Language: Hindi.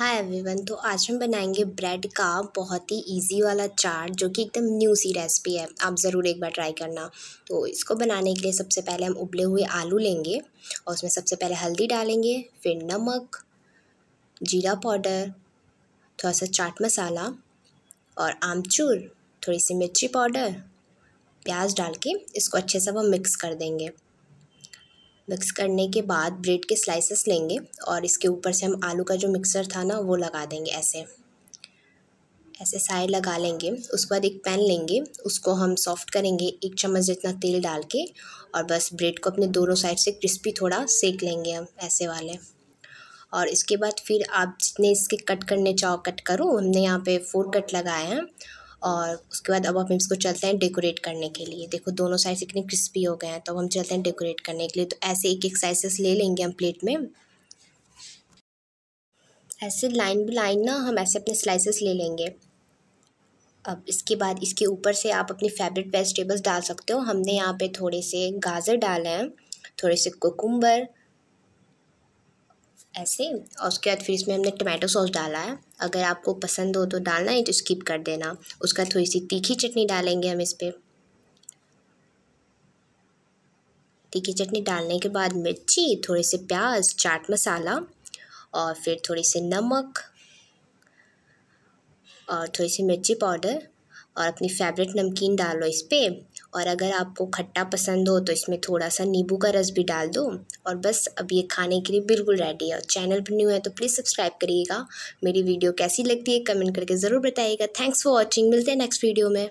हाय एवरीवन तो आज हम बनाएंगे ब्रेड का बहुत ही इजी वाला चाट जो कि एकदम न्यू सी रेसिपी है आप ज़रूर एक बार ट्राई करना तो इसको बनाने के लिए सबसे पहले हम उबले हुए आलू लेंगे और उसमें सबसे पहले हल्दी डालेंगे फिर नमक जीरा पाउडर थोड़ा सा चाट मसाला और आमचूर थोड़ी सी मिर्ची पाउडर प्याज डाल के इसको अच्छे से वह मिक्स कर देंगे मिक्स करने के बाद ब्रेड के स्लाइसेस लेंगे और इसके ऊपर से हम आलू का जो मिक्सर था ना वो लगा देंगे ऐसे ऐसे साइड लगा लेंगे उसके बाद एक पैन लेंगे उसको हम सॉफ्ट करेंगे एक चम्मच जितना तेल डाल के और बस ब्रेड को अपने दोनों साइड से क्रिस्पी थोड़ा सेक लेंगे हम ऐसे वाले और इसके बाद फिर आप जितने इसके कट करने चाहो कट करो हमने यहाँ पे फोर कट लगाए हैं और उसके बाद अब हम इसको चलते हैं डेकोरेट करने के लिए देखो दोनों साइड इतने क्रिस्पी हो गए हैं तो अब हम चलते हैं डेकोरेट करने के लिए तो ऐसे एक एक साइसेस ले लेंगे हम प्लेट में ऐसे लाइन बाई लाइन ना हम ऐसे अपने स्लाइसेस ले लेंगे अब इसके बाद इसके ऊपर से आप अपनी फेवरेट वेजिटेबल्स डाल सकते हो हमने यहाँ पे थोड़े से गाजर डाले हैं थोड़े से कोकुम्बर ऐसे और उसके बाद फिर इसमें हमने टमाटो सॉस डाला है अगर आपको पसंद हो तो डालना है तो स्किप कर देना उसका थोड़ी सी तीखी चटनी डालेंगे हम इस पर तीखी चटनी डालने के बाद मिर्ची थोड़े से प्याज चाट मसाला और फिर थोड़ी सी नमक और थोड़ी सी मिर्ची पाउडर और अपनी फेवरेट नमकीन डालो इस पर और अगर आपको खट्टा पसंद हो तो इसमें थोड़ा सा नींबू का रस भी डाल दो और बस अब ये खाने के लिए बिल्कुल रेडी है और चैनल पर न्यू है तो प्लीज़ सब्सक्राइब करिएगा मेरी वीडियो कैसी लगती है कमेंट करके ज़रूर बताइएगा थैंक्स फॉर वॉचिंग मिलते हैं नेक्स्ट वीडियो में